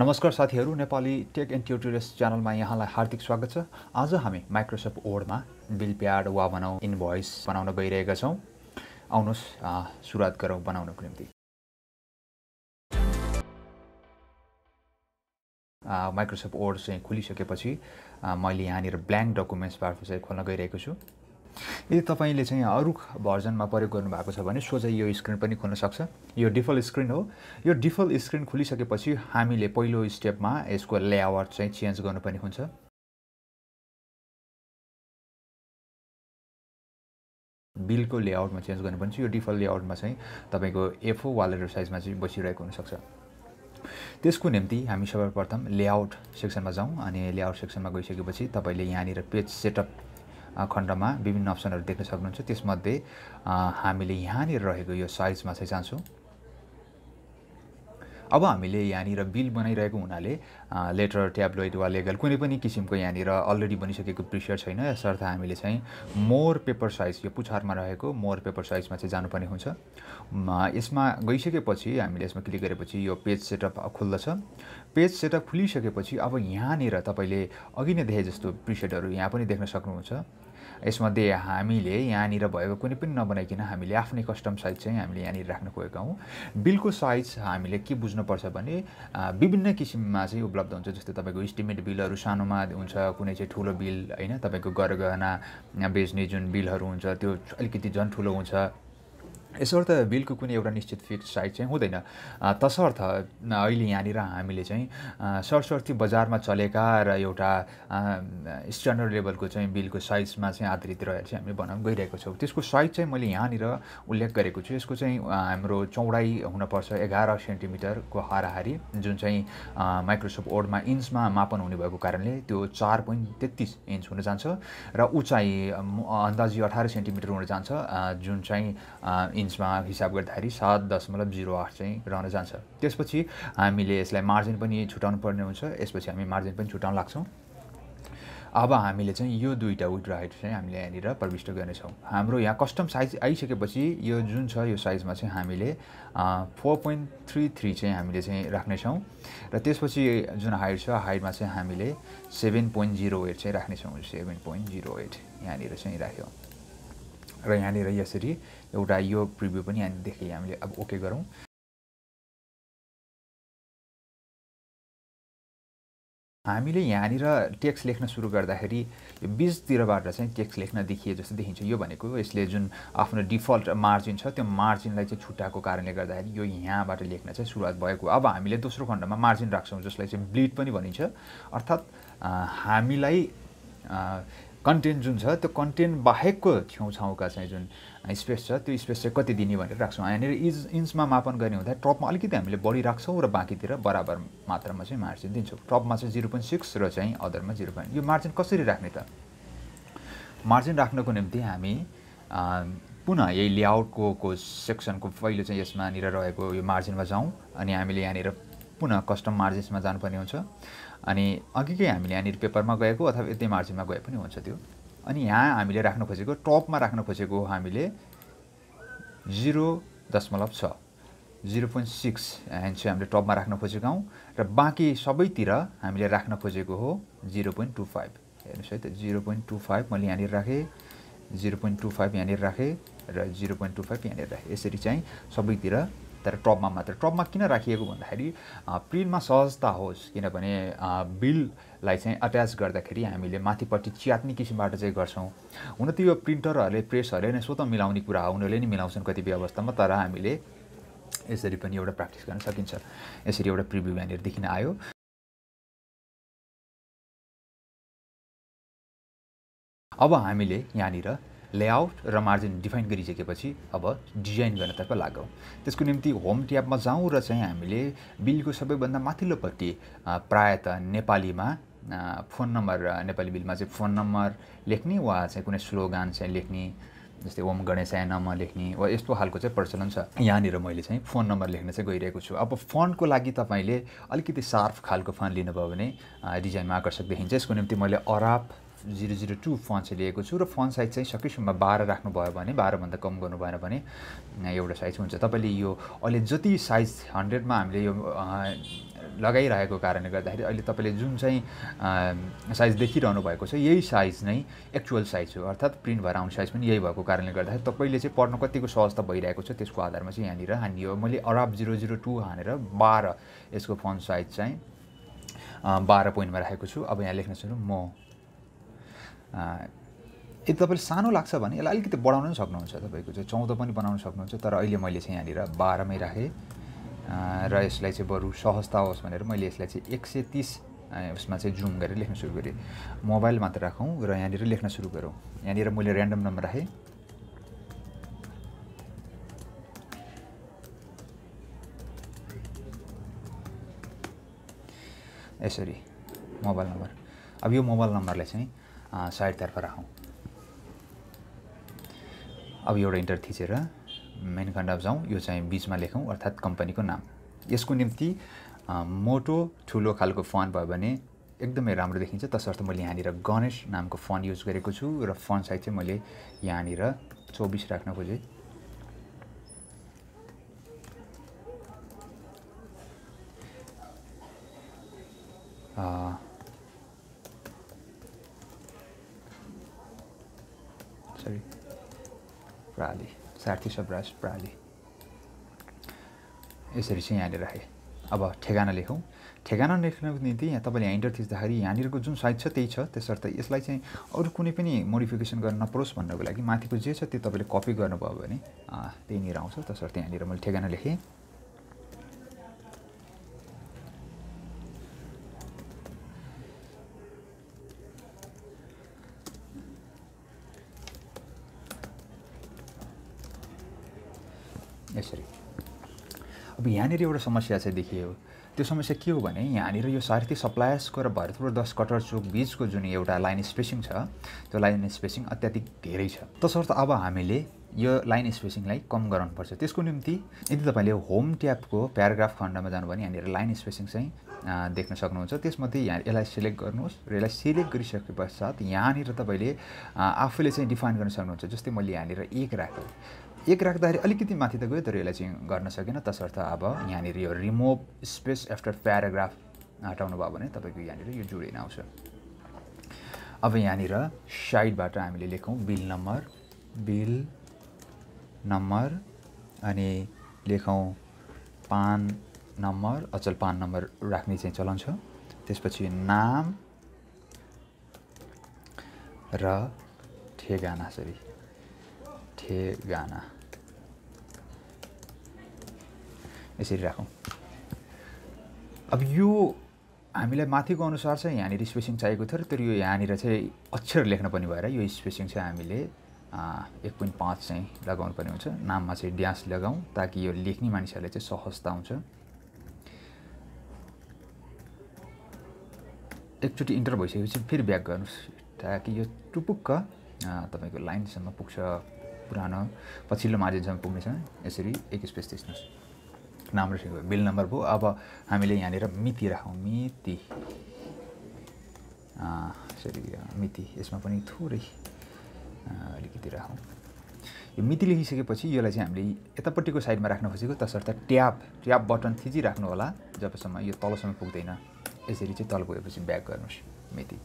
नमस्कार साथीहरू Nepali take and tutorials च्यानलमा यहाँलाई हार्दिक स्वागत छ आज हामी माइक्रोसफ्ट वर्डमा बिल प्याड वा बनाऊ इनभोइस बनाउन गइरहेका छौँ आउनुहोस् सुरुवात गरौँ बनाउनको निम्ति माइक्रोसफ्ट वर्ड चाहिँ खोलिसकेपछि मैले यहाँनिर ब्ल्याङ्क डकुमेन्ट्स मार्फत चाहिँ खोल्न गइरहेको छु यदि तपाईँले चाहिँ अरू भर्जनमा प्रयोग गर्नुभएको छ भने सोझै यो स्क्रिन पनि खोल्न सक्छ यो डिफल्ट स्क्रिन हो यो डिफल्ट स्क्रिन खोलिसकेपछि हामीले पहिलो स्टेपमा यसको लेआउट चाहिँ चेन्ज गर्नुपर्ने हुन्छ बिलको लेआउटमा चेन्ज गर्नुपर्ने छ यो डिफल्ट लेआउटमा चाहिँ तपाईँको एफओ वालेट साइजमा चाहिँ बसिरहेको हुनसक्छ त्यसको निम्ति हामी सर्वप्रथम लेआउट सेक्सनमा जाउँ अनि लेआउट सेक्सनमा गइसकेपछि तपाईँले यहाँनिर पेज सेटअप खण्डमा विभिन्न अप्सनहरू देख्न सक्नुहुन्छ त्यसमध्ये हामीले यहाँनिर रहेको यो साइजमा चाहिँ जान्छौँ अब हामीले यहाँनिर बिल बनाइरहेको हुनाले लेटर ट्याब्लोइड वा लेगल कुनै पनि किसिमको यहाँनिर अलरेडी बनिसकेको प्रिसेयर छैन यसर्थ हामीले चाहिँ मोर पेपर साइज यो पुछारमा रहेको मोर पेपर साइजमा चाहिँ जानुपर्ने हुन्छ यसमा गइसकेपछि हामीले यसमा क्लिक गरेपछि यो पेज सेटअप खुल्दछ पेज सेटअप खुलिसकेपछि अब यहाँनिर तपाईँले अघि नै देखे जस्तो प्रिसेटहरू यहाँ पनि देख्न सक्नुहुन्छ यसमध्ये हामीले यहाँनिर भएको कुनै पनि नबनाइकन हामीले आफ्नै कस्टम साइज चाहिँ हामीले यहाँनिर राख्न खोजेका हौँ बिलको साइज हामीले के बुझ्नुपर्छ भने विभिन्न किसिममा चाहिँ उपलब्ध हुन्छ जस्तै तपाईँको इस्टिमेट बिलहरू सानोमा हुन्छ कुनै चाहिँ ठुलो बिल होइन तपाईँको गरगहना बेच्ने जुन बिलहरू हुन्छ त्यो अलिकति झन् ठुलो हुन्छ यसर्थ बिलको कुनै एउटा निश्चित फिक्स साइज चाहिँ हुँदैन तसर्थ अहिले यहाँनिर हामीले चाहिँ सरस्वती बजारमा चलेका र एउटा स्ट्यान्डर्ड लेभलको चाहिँ बिलको साइजमा चाहिँ आधारित रहेर चाहिँ हामी बनाउन गइरहेको छौँ त्यसको साइज चाहिँ मैले यहाँनिर उल्लेख गरेको छु यसको चाहिँ हाम्रो चौडाइ हुनपर्छ एघार सेन्टिमिटरको हाराहारी जुन चाहिँ माइक्रोसफ्ट वर्डमा इन्चमा मापन हुने भएको कारणले त्यो चार पोइन्ट तेत्तिस इन्च हुन जान्छ र उचाइ अन्दाजी अठार सेन्टिमिटर हुन जान्छ जुन चाहिँ रेन्जमा हिसाब गर्दाखेरि सात दशमलव जिरो आठ चाहिँ रहन जान्छ त्यसपछि हामीले यसलाई मार्जिन पनि छुट्याउनु पर्ने हुन्छ यसपछि हामी मार्जिन पनि छुट्याउन लाग्छौँ अब हामीले चाहिँ यो दुईवटा विड्रो हाइट चाहिँ हामीले यहाँनिर प्रविष्ट गर्नेछौँ हाम्रो यहाँ कस्टम साइज आइसकेपछि यो जुन छ यो साइजमा चाहिँ हामीले फोर पोइन्ट थ्री थ्री चाहिँ हामीले चाहिँ राख्नेछौँ र त्यसपछि जुन हाइट छ हाइटमा चाहिँ हामीले सेभेन पोइन्ट जिरो एट चाहिँ राख्नेछौँ सेभेन पोइन्ट जिरो एट यहाँनिर चाहिँ राख्यौँ र यहाँनिर यसरी एउटा यो प्रिभ्यू पनि हामी देखेँ हामीले अब ओके गरौँ हामीले यहाँनिर टेक्स्ट लेख्न सुरु गर्दाखेरि यो बिचतिरबाट चाहिँ टेक्स्ट लेख्न देखिए जस्तो देखिन्छ यो भनेको यसले जुन आफ्नो डिफल्ट मार्जिन छ त्यो मार्जिनलाई चाहिँ छुट्याएको कारणले गर्दाखेरि यो यहाँबाट लेख्न चाहिँ सुरुवात भएको अब हामीले दोस्रो खण्डमा मार्जिन राख्छौँ जसलाई चाहिँ ब्लिड पनि भनिन्छ अर्थात् हामीलाई कन्टेन्ट जुन छ त्यो कन्टेन्ट बाहेकको छेउछाउका चाहिँ जुन स्पेस छ त्यो स्पेस चाहिँ कति दिने भनेर राख्छौँ यहाँनिर इज इन्चमा मापन गर्ने हुँदा टपमा अलिकति हामीले बढी राख्छौँ र बाँकीतिर बराबर मात्रामा चाहिँ मार्जिन दिन्छौँ टपमा चाहिँ जिरो पोइन्ट सिक्स र चाहिँ अदरमा जिरो पोइन्ट यो मार्जिन कसरी राख्ने त मार्जिन राख्नको निम्ति हामी पुनः यही लेआउटको को सेक्सनको पहिलो चाहिँ यसमा रहेको यो मार्जिनमा जाउँ अनि हामीले यहाँनिर पुनः कस्टम मार्जिन्समा जानुपर्ने हुन्छ अनि अघिकै हामीले यहाँनिर पेपरमा गएको अथवा यतै मार्जिनमा गए पनि हुन्छ त्यो अनि यहाँ हामीले राख्न खोजेको टपमा राख्न खोजेको हामीले जिरो दशमलव छ जिरो पोइन्ट सिक्स चाहिँ हामीले टपमा राख्न खोजेका हौँ र बाँकी सबैतिर हामीले राख्न खोजेको हो जिरो पोइन्ट टू फाइभ हेर्नुहोस् है त जिरो पोइन्ट टू फाइभ मैले यहाँनिर राखेँ जिरो पोइन्ट टू फाइभ यहाँनिर राखेँ र जिरो पोइन्ट टू फाइभ यहाँनिर राखेँ यसरी चाहिँ सबैतिर तर टपमा मात्र टपमा किन राखिएको भन्दाखेरि प्रिन्टमा सहजता होस् किनभने बिललाई चाहिँ अट्याच गर्दाखेरि हामीले माथिपट्टि च्यात्ने किसिमबाट चाहिँ गर्छौँ हुन त यो प्रिन्टरहरूले प्रेसहरूले नै स्वतः मिलाउने कुरा हो उनीहरूले नै मिलाउँछन् कतिपय अवस्थामा तर हामीले यसरी पनि एउटा प्र्याक्टिस गर्न सकिन्छ यसरी एउटा प्रिभ्यू यहाँनिर देखिन आयो अब हामीले यहाँनिर लेआउट र मार्जिन डिफाइन गरिसकेपछि अब डिजाइन गर्नतर्फ लागौँ त्यसको निम्ति होम ट्याबमा जाउँ र चाहिँ हामीले बिलको सबैभन्दा माथिल्लोपट्टि प्रायः नेपालीमा फोन नम्बर नेपाली बिलमा चाहिँ फोन नम्बर लेख्ने वा चाहिँ कुनै स्लोगान चाहिँ लेख्ने जस्तै ओम गणेशाय नम्बर लेख्ने वा यस्तो खालको चाहिँ प्रचलन छ यहाँनिर मैले चाहिँ फोन नम्बर लेख्न चाहिँ गइरहेको छु अब फन्टको लागि तपाईँले अलिकति सार्फ खालको फन्ट लिनुभयो भने डिजाइनमा आकर्षक देखिन्छ यसको निम्ति मैले अराप जिरो जिरो टू फन्ट चाहिँ लिएको छु र फन्ट साइज चाहिँ सकेसम्म बाह्र राख्नुभयो भने बाह्रभन्दा कम गर्नु भएन भने एउटा साइज हुन्छ तपाईँले यो अहिले जति साइज हन्ड्रेडमा हामीले यो लगाइरहेको कारणले गर्दाखेरि अहिले तपाईँले जुन चाहिँ साइज देखिरहनु भएको छ यही साइज नै एक्चुअल साइज हो अर्थात् प्रिन्ट भएर आउने साइज पनि यही भएको कारणले गर्दाखेरि तपाईँले चाहिँ पढ्न कतिको त भइरहेको छ त्यसको आधारमा चाहिँ यहाँनिर हानियो मैले अराब जिरो जिरो टू हानेर बाह्र यसको फन्ट साइज चाहिँ बाह्र पोइन्टमा राखेको छु अब यहाँ लेख्न सुरु म यदि तपाईँले सानो लाग्छ भने यसलाई अलिकति बढाउन पनि सक्नुहुन्छ तपाईँको चाहिँ चौध पनि बनाउन सक्नुहुन्छ तर अहिले मैले चाहिँ यहाँनिर बाह्रमै राखेँ र यसलाई चाहिँ बरु सहजता होस् भनेर मैले यसलाई चाहिँ एक सय तिस उसमा चाहिँ जुम गरेर लेख्न सुरु गरेँ मोबाइल मात्र राखौँ र यहाँनिर लेख्न सुरु गरौँ यहाँनिर मैले ऱ्यान्डम नम्बर राखेँ यसरी मोबाइल नम्बर अब यो मोबाइल नम्बरलाई चाहिँ साइडतर्फ राखौँ अब एउटा इन्टर थिचेर मेन खण्डमा जाउँ यो चाहिँ बिचमा लेखौँ अर्थात् कम्पनीको नाम यसको निम्ति मोटो ठुलो खालको फन्ट भयो भने एकदमै राम्रो देखिन्छ तसर्थ मैले यहाँनिर गणेश नामको फन्ट युज गरेको छु र फन्ट साइज चाहिँ मैले यहाँनिर चौबिस राख्न खोजेँ uh, सरी प्राली सार्थी सबराज प्राली यसरी चाहिँ यहाँले राखेँ अब ठेगाना लेखौँ ठेगाना लेख्नको निम्ति यहाँ तपाईँले ह्यान्डर थिच्दाखेरि यहाँनिरको जुन साइज छ त्यही छ त्यसर्थ यसलाई चाहिँ अरू कुनै पनि मोडिफिकेसन गर्न नपरोस् भन्नको लागि माथिको जे छ त्यो तपाईँले कपी गर्नुभयो भने त्यहीँनिर आउँछ तसर्थ यहाँनिर मैले ठेगाना लेखेँ यसरी अब यहाँनिर एउटा समस्या चाहिँ देखियो त्यो समस्या के हो भने यहाँनिर यो सार्थी सप्लायर्सको र भरतपुर दस कटर चोक बिचको जुन एउटा लाइन स्पेसिङ छ त्यो लाइन स्पेसिङ अत्याधिक धेरै छ तसर्थ अब हामीले यो लाइन स्पेसिङलाई कम गराउनुपर्छ त्यसको निम्ति यदि तपाईँले होम ट्यापको प्याराग्राफ खण्डमा जानुभयो भने यहाँनिर लाइन स्पेसिङ चाहिँ देख्न सक्नुहुन्छ त्यसमध्ये यहाँ यसलाई सिलेक्ट गर्नुहोस् र यसलाई सिलेक्ट गरिसके पश्चात यहाँनिर तपाईँले आफूले चाहिँ डिफाइन गर्न सक्नुहुन्छ जस्तै मैले यहाँनिर एक राखेँ एक राख्दाखेरि अलिकति माथि त गयो तर यसलाई चाहिँ गर्न सकेन तसर्थ अब यहाँनिर यो रिमोभ स्पेस एफ्टर प्याराग्राफ हटाउनु भयो भने तपाईँको यहाँनिर यो जुडेन आउँछ अब यहाँनिर साइडबाट हामीले लेखौँ बिल नम्बर बिल नम्बर अनि लेखौँ पान नम्बर अचल पान नम्बर राख्ने चाहिँ चलन छ त्यसपछि नाम र ठेगाना सरी ठेगाना यसरी राखौँ अब यो हामीलाई माथिको अनुसार चाहिँ यहाँनिर स्पेसिङ चाहिएको थियो तर यो यहाँनिर चाहिँ अक्षर लेख्न पनि भएर यो स्पेसिङ चाहिँ हामीले एक पोइन्ट पाँच चाहिँ लगाउनु पर्ने हुन्छ नाममा चाहिँ ड्यास लगाउँ ताकि यो लेख्ने मानिसहरूलाई चाहिँ सहजता हुन्छ एकचोटि इन्टर भइसकेपछि फेरि ब्याक गर्नुहोस् ताकि यो टुपुक्क तपाईँको लाइनसम्म पुग्छ पुरानो पछिल्लो मार्जिनसम्म पुग्नेछ यसरी एक स्पेस थिच्नुहोस् नाम र बिल नम्बर भयो अब हामीले यहाँनिर मिति राखौँ मिति यसरी मिति यसमा पनि थोरै अलिकति राखौँ यो मिति लेखिसकेपछि यसलाई चाहिँ हामीले यतापट्टिको साइडमा राख्न खोजेको तसर्थ ट्याप ट्याप बटन थिचिराख्नु होला जबसम्म यो तलसम्म पुग्दैन यसरी चाहिँ तल गएपछि ब्याक गर्नुहोस् मिति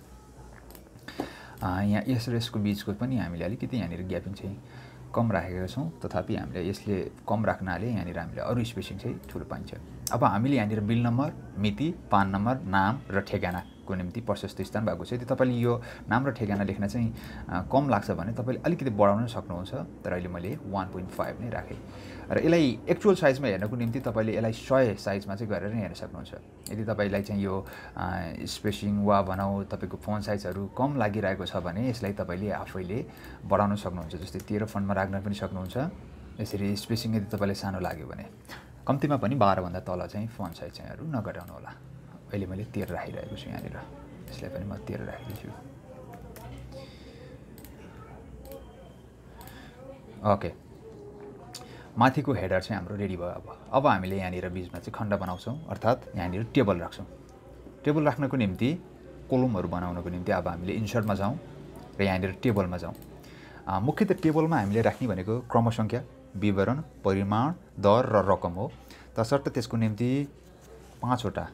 यहाँ यस र यसको बिचको पनि हामीले अलिकति यहाँनिर ग्यापिङ चाहिँ कम राखेका छौँ तथापि हामीले यसले कम राख्नाले यहाँनिर हामीले अरू स्पेसिङ चाहिँ ठुलो पाइन्छ अब हामीले यहाँनिर बिल नम्बर मिति पान नम्बर नाम र ठेगाना को निम्ति प्रशस्त स्थान भएको छ यदि तपाईँले यो नाम र ठेगाना लेख्न चाहिँ कम लाग्छ भने तपाईँले अलिकति बढाउन सक्नुहुन्छ तर अहिले मैले वान पोइन्ट फाइभ नै राखेँ र यसलाई एक्चुअल साइजमा हेर्नको निम्ति तपाईँले यसलाई सय साइजमा चाहिँ गरेर हेर्न सक्नुहुन्छ यदि तपाईँलाई चाहिँ यो स्पेसिङ वा भनौँ तपाईँको फोन साइजहरू कम लागिरहेको छ भने यसलाई तपाईँले आफैले बढाउन सक्नुहुन्छ जस्तै तेह्र फोनमा राख्न पनि सक्नुहुन्छ यसरी स्पेसिङ यदि तपाईँलाई सानो लाग्यो भने कम्तीमा पनि बाह्रभन्दा तल चाहिँ फन्ट साइज चाहिँहरू नघटाउनु होला अहिले मैले तेह्र राखिरहेको छु यहाँनिर यसलाई पनि म तेह्र राखिदिन्छु ओके माथिको हेडर चाहिँ हाम्रो रेडी भयो अब अब हामीले यहाँनिर बिचमा चाहिँ खण्ड बनाउँछौँ अर्थात् यहाँनिर टेबल राख्छौँ टेबल राख्नको निम्ति कोलमहरू बनाउनको निम्ति अब हामीले इन्सर्टमा जाउँ र यहाँनिर टेबलमा जाउँ मुख्य त टेबलमा हामीले राख्ने भनेको क्रमसङ्ख्या विवरण परिमाण दर र रकम हो तसर्थ त्यसको निम्ति पाँचवटा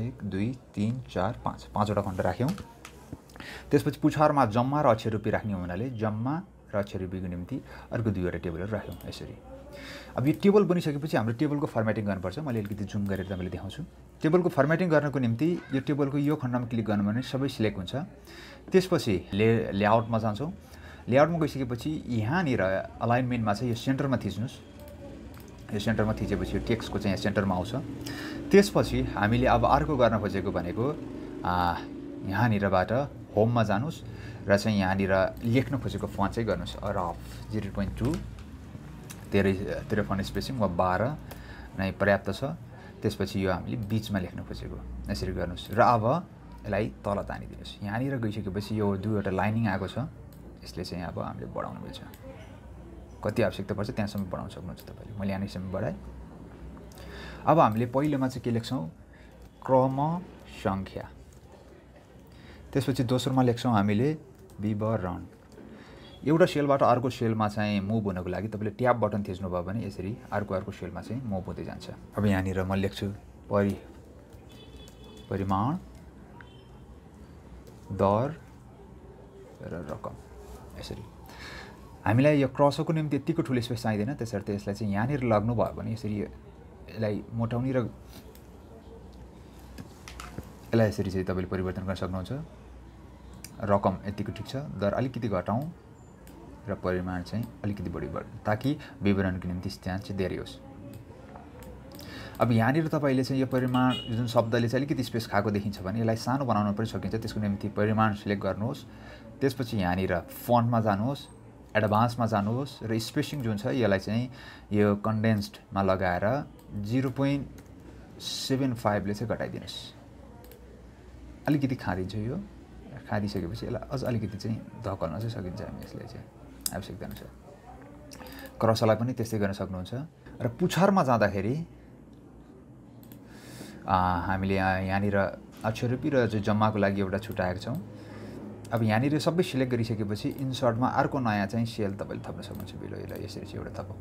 एक दुई तिन चार पाँच पाँचवटा खण्ड राख्यौँ त्यसपछि पुछारमा जम्मा र अक्षर रुपी राख्ने हुनाले जम्मा र अक्षर रुपीको निम्ति अर्को दुईवटा टेबलहरू राख्यौँ यसरी अब यो टेबल बनिसकेपछि हाम्रो टेबलको फर्मेटिङ गर्नुपर्छ मैले अलिकति जुम गरेर तपाईँले देखाउँछु टेबलको फर्मेटिङ गर्नको निम्ति यो टेबलको यो खण्डमा क्लिक गर्नु भने सबै सिलेक्ट हुन्छ त्यसपछि ले लेआउटमा जान्छौँ लेआउटमा गइसकेपछि यहाँनिर अलाइनमेन्टमा चाहिँ यो सेन्टरमा थिच्नुहोस् यो सेन्टरमा थिचेपछि यो टेक्स्टको चाहिँ यहाँ सेन्टरमा आउँछ त्यसपछि हामीले अब अर्को गर्न खोजेको भनेको यहाँनिरबाट होममा जानुहोस् र चाहिँ यहाँनिर लेख्न खोजेको फोन चाहिँ गर्नुहोस् रफ जिरो पोइन्ट टू तेह्र तेह्र फोन स्पेसिङ वा बाह्र नै पर्याप्त छ त्यसपछि यो हामीले बिचमा लेख्न खोजेको यसरी गर्नुहोस् र अब यसलाई तल तानिदिनुहोस् यहाँनिर गइसकेपछि यो दुईवटा लाइनिङ आएको छ यसले चाहिँ अब हामीले बढाउनु मिल्छ कति आवश्यकता पर्छ त्यहाँसम्म बढाउन सक्नुहुन्छ तपाईँले मैले यहाँनिरसम्म बढाएँ अब हामीले पहिलोमा चाहिँ के लेख्छौँ क्रम सङ्ख्या त्यसपछि दोस्रोमा लेख्छौँ हामीले विवरण एउटा सेलबाट अर्को सेलमा चाहिँ मुभ हुनको लागि तपाईँले ट्याप बटन थिच्नुभयो भने यसरी अर्को अर्को सेलमा चाहिँ मुभ हुँदै जान्छ अब यहाँनिर म लेख्छु परि परिमाण दर र रकम यसरी हामीलाई यो क्रसोको निम्ति यत्तिको ठुलो स्पेस चाहिँदैन त्यसर्थ यसलाई चाहिँ यहाँनिर लग्नुभयो भने यसरी यसलाई मोटाउने र यसलाई यसरी चाहिँ तपाईँले परिवर्तन गर्न सक्नुहुन्छ रकम यत्तिको ठिक छ दर अलिकति घटाउँ र परिमाण चाहिँ अलिकति बढी बढ ताकि विवरणको निम्ति स्थान चाहिँ धेरै होस् अब यहाँनिर तपाईँले चाहिँ यो परिमाण जुन शब्दले चाहिँ अलिकति स्पेस खाएको देखिन्छ भने यसलाई सानो बनाउनु पनि सकिन्छ त्यसको निम्ति परिमाण सिलेक्ट गर्नुहोस् त्यसपछि यहाँनिर फन्टमा जानुहोस् एडभान्समा जानुहोस् र स्पेसिङ जुन छ यसलाई चाहिँ यो कन्डेन्स्डमा लगाएर जिरो पोइन्ट सेभेन फाइभले चाहिँ घटाइदिनुहोस् अलिकति खाँदिन्छ यो खाँदिसकेपछि यसलाई अझ अलिकति चाहिँ धकल्न चाहिँ सकिन्छ हामी यसलाई चाहिँ आवश्यकता अनुसार क्रसलाई पनि त्यस्तै गर्न सक्नुहुन्छ र पुछारमा जाँदाखेरि हामीले यहाँनिर अक्षरूपी र जम्माको लागि एउटा छुट्याएको छौँ अब यहाँनिर सबै सिलेक्ट गरिसकेपछि इन्सर्टमा अर्को नयाँ चाहिँ सेल तपाईँले थप्न सक्नुहुन्छ बिलो यसलाई यसरी चाहिँ एउटा थपो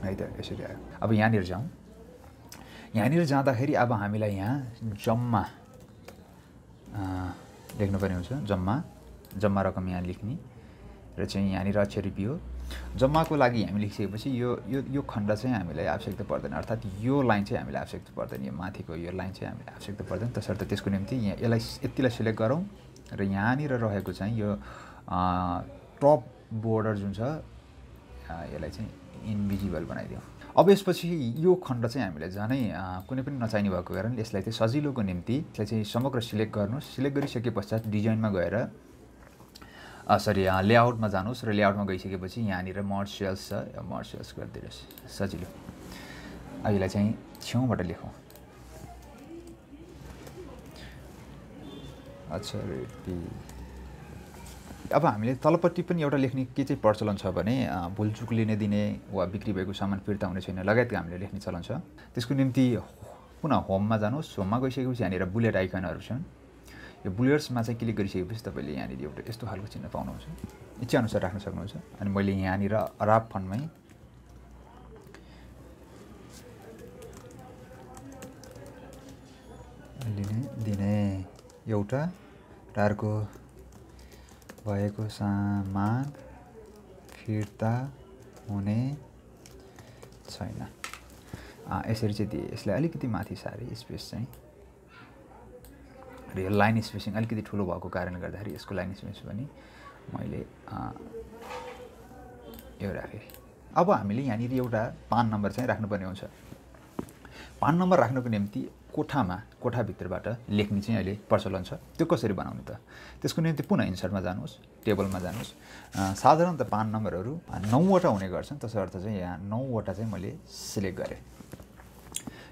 है त यसरी आयो अब यहाँनिर जाउँ यहाँनिर जाँदाखेरि अब हामीलाई यहाँ जम्मा लेख्नुपर्ने हुन्छ जम्मा जम्मा रकम यहाँ लेख्ने र चाहिँ यहाँनिर अक्षर पियो जम्माको लागि हामी लेखिसकेपछि यो यो यो खण्ड चाहिँ हामीलाई आवश्यकता पर्दैन अर्थात् यो लाइन चाहिँ हामीलाई आवश्यकता पर्दैन यो माथिको यो लाइन चाहिँ हामीलाई आवश्यकता पर्दैन तसर्थ त्यसको निम्ति यहाँ यसलाई यतिलाई सिलेक्ट गरौँ र यहाँनिर रहेको चाहिँ यो टप बोर्डर जुन छ यसलाई चाहिँ इन्भिजिबल बनाइदियो अब यसपछि यो खण्ड चाहिँ हामीलाई झनै कुनै पनि नचाहिने भएको कारण यसलाई चाहिँ सजिलोको निम्ति यसलाई चाहिँ समग्र सिलेक्ट गर्नुहोस् सिलेक्ट गरिसके पश्चात डिजाइनमा गएर सरी लेआउटमा जानुहोस् र लेआउटमा गइसकेपछि यहाँनिर मर्सियल्स छ मर्सियल्स गरिदिनुहोस् सजिलो यसलाई चाहिँ छेउबाट लेखौँ अच्छा रेड्डी अब हामीले तलपट्टि पनि एउटा लेख्ने के चाहिँ प्रचलन छ भने भुलचुक लिने दिने वा बिक्री भएको सामान फिर्ता हुने छैन लगायतको हामीले लेख्ने चलन छ त्यसको निम्ति पुनः होममा जानुहोस् होममा गइसकेपछि यहाँनिर बुलेट आइकनहरू छन् यो बुलेट्समा चाहिँ क्लिक गरिसकेपछि तपाईँले यहाँनिर एउटा यस्तो खालको चिन्ह पाउनुहुन्छ इच्छाअनुसार राख्न सक्नुहुन्छ अनि मैले यहाँनिर अराब फन्डमै लिने दिने एउटा टार्को भएको सामान फिर्ता हुने छैन यसरी चाहिँ दिएँ यसलाई अलिकति माथि सारेँ स्पेस चाहिँ र यो लाइन स्पेसिङ अलिकति ठुलो भएको कारणले गर्दाखेरि यसको लाइन स्पेस पनि मैले यो राखेँ अब हामीले यहाँनिर एउटा पान नम्बर चाहिँ राख्नुपर्ने हुन्छ पान नम्बर राख्नुको निम्ति कोठामा कोठाभित्रबाट लेख्ने चाहिँ अहिले प्रचलन छ त्यो कसरी बनाउने त त्यसको निम्ति पुनः इन्सर्टमा जानुहोस् टेबलमा जानुहोस् साधारणत पान नम्बरहरू नौवटा हुने गर्छन् तसर्थ चाहिँ यहाँ नौवटा चाहिँ मैले सिलेक्ट गरेँ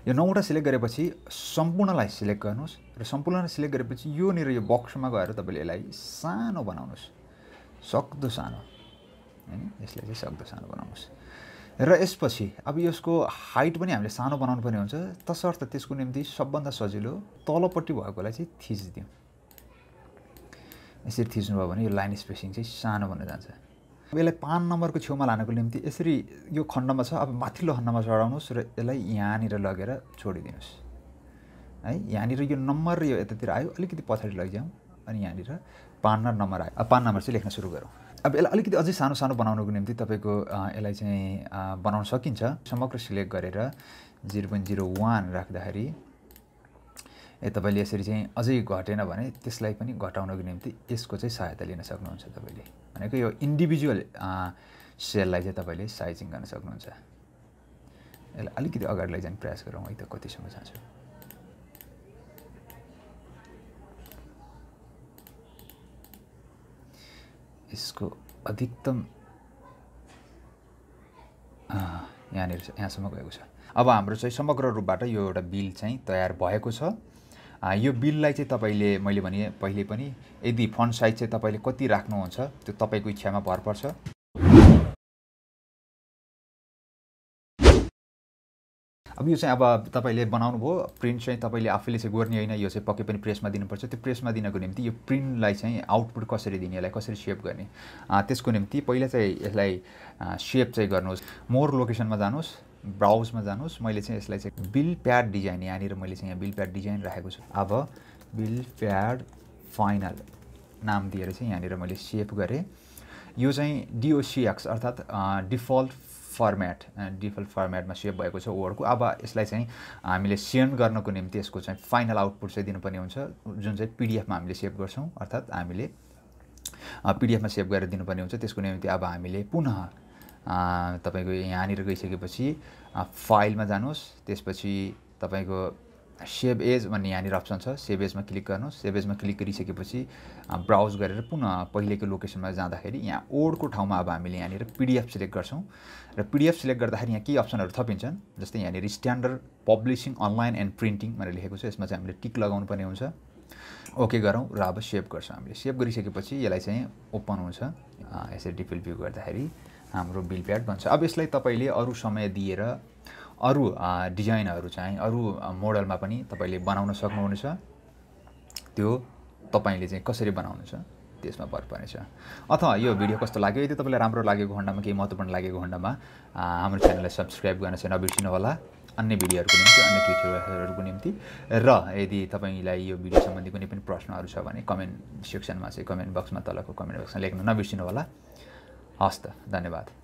यो नौवटा सिलेक्ट गरेपछि सम्पूर्णलाई सिलेक्ट गर्नुहोस् र सम्पूर्णलाई सिलेक्ट गरेपछि यो योनिर यो बक्समा गएर तपाईँले यसलाई सानो बनाउनुहोस् सक्दो सानो होइन यसलाई चाहिँ सक्दो सानो बनाउनुहोस् र यसपछि अब यसको हाइट पनि हामीले सानो बनाउनु पर्ने हुन्छ तसर्थ त्यसको निम्ति सबभन्दा सजिलो तलपट्टि भएकोलाई चाहिँ थिचिदिउँ यसरी थिच्नुभयो भने यो लाइन स्पेसिङ चाहिँ सानो भन्न जान्छ अब यसलाई पाँच नम्बरको छेउमा लानको निम्ति यसरी यो खण्डमा छ अब माथिल्लो खण्डमा चढाउनुहोस् र यसलाई यहाँनिर लगेर छोडिदिनुहोस् है यहाँनिर यो नम्बर यो यतातिर आयो अलिकति पछाडि लैजाउँ अनि यहाँनिर पान र नम्बर आयो अब पान नम्बर चाहिँ लेख्न सुरु गरौँ अब यसलाई अलिकति अझै सानो सानो बनाउनुको निम्ति तपाईँको यसलाई चाहिँ बनाउन सकिन्छ समग्र सिलेक्ट गरेर जिरो पोइन्ट जिरो वान राख्दाखेरि ए तपाईँले यसरी चाहिँ अझै घटेन भने त्यसलाई पनि घटाउनको निम्ति यसको चाहिँ सहायता लिन सक्नुहुन्छ तपाईँले भनेको यो इन्डिभिजुअल सेललाई चाहिँ तपाईँले साइजिङ गर्न सक्नुहुन्छ यसलाई अलिकति अगाडि लैजाने प्रयास गरौँ है त कतिसम्म जान्छु यसको अधिकतम यहाँनिर यहाँसम्म गएको छ अब हाम्रो चाहिँ समग्र रूपबाट यो एउटा बिल चाहिँ तयार भएको छ यो बिललाई चाहिँ तपाईँले मैले भने पहिले पनि यदि फन्ड साइज चाहिँ तपाईँले कति राख्नुहुन्छ त्यो तपाईँको इच्छामा भर पर्छ अब यो चाहिँ अब तपाईँले बनाउनु भयो प्रिन्ट चाहिँ तपाईँले आफैले चाहिँ गर्ने होइन यो चाहिँ पक्कै पनि प्रेसमा दिनुपर्छ त्यो प्रेसमा दिनको निम्ति यो प्रिन्टलाई चाहिँ आउटपुट कसरी दिने यसलाई कसरी सेप गर्ने त्यसको निम्ति पहिला चाहिँ यसलाई सेप चाहिँ गर्नुहोस् मोर लोकेसनमा जानुहोस् ब्राउजमा जानुहोस् मैले चाहिँ यसलाई चाहिँ बिल प्याड डिजाइन यहाँनिर मैले चाहिँ यहाँ बिल प्याड डिजाइन राखेको छु अब बिल प्याड फाइनल नाम दिएर चाहिँ यहाँनिर मैले सेप गरेँ यो चाहिँ डिओसिएक्स अर्थात् डिफल्ट फर्मेट डिफल्ट फर्मेटमा सेभ भएको छ वर्डको अब यसलाई चाहिँ हामीले सेन्ड गर्नको निम्ति यसको चाहिँ फाइनल आउटपुट चाहिँ दिनुपर्ने हुन्छ जुन चाहिँ पिडिएफमा हामीले सेभ गर्छौँ अर्थात् हामीले पिडिएफमा सेभ गरेर दिनुपर्ने हुन्छ त्यसको निम्ति अब हामीले पुनः तपाईँको यहाँनिर गइसकेपछि फाइलमा जानुहोस् त्यसपछि तपाईँको सेभ एज भन्ने यहाँनिर अप्सन छ सेभ एजमा क्लिक गर्नु सेभ एजमा क्लिक गरिसकेपछि ब्राउज गरेर पुनः पहिलेको लोकेसनमा जाँदाखेरि यहाँ ओडको ठाउँमा अब हामीले यहाँनिर पिडिएफ सिलेक्ट गर्छौँ र पिडिएफ सिलेक्ट गर्दाखेरि यहाँ केही अप्सनहरू थपिन्छन् जस्तै यहाँनिर standard publishing online and printing भनेर लेखेको छ यसमा चाहिँ हामीले टिक लगाउनु पर्ने हुन्छ ओके गरौँ र अब सेभ गर्छौँ हामीले सेभ गरिसकेपछि यसलाई चाहिँ ओपन हुन्छ यसरी डिफिल भ्यू गर्दाखेरि हाम्रो बिल प्याड बन्छ अब यसलाई तपाईँले अरू समय दिएर अरू डिजाइनहरू चाहिँ अरू मोडलमा पनि तपाईँले बनाउन सक्नुहुनेछ त्यो तपाईँले चाहिँ कसरी बनाउनुहुन्छ त्यसमा भर पर्नेछ अथवा यो भिडियो कस्तो लाग्यो यदि तपाईँलाई राम्रो लागेको खण्डमा केही महत्त्वपूर्ण लागेको खण्डमा हाम्रो च्यानललाई सब्सक्राइब गर्न चाहिँ नबिर्सिनु होला अन्य भिडियोहरूको निम्ति अन्य फिचरहरूको निम्ति र यदि तपाईँलाई यो भिडियो सम्बन्धी कुनै पनि प्रश्नहरू छ भने कमेन्ट सेक्सनमा चाहिँ कमेन्ट बक्समा तलको कमेन्ट बक्समा लेख्न नबिर्सिनु होला हस् त धन्यवाद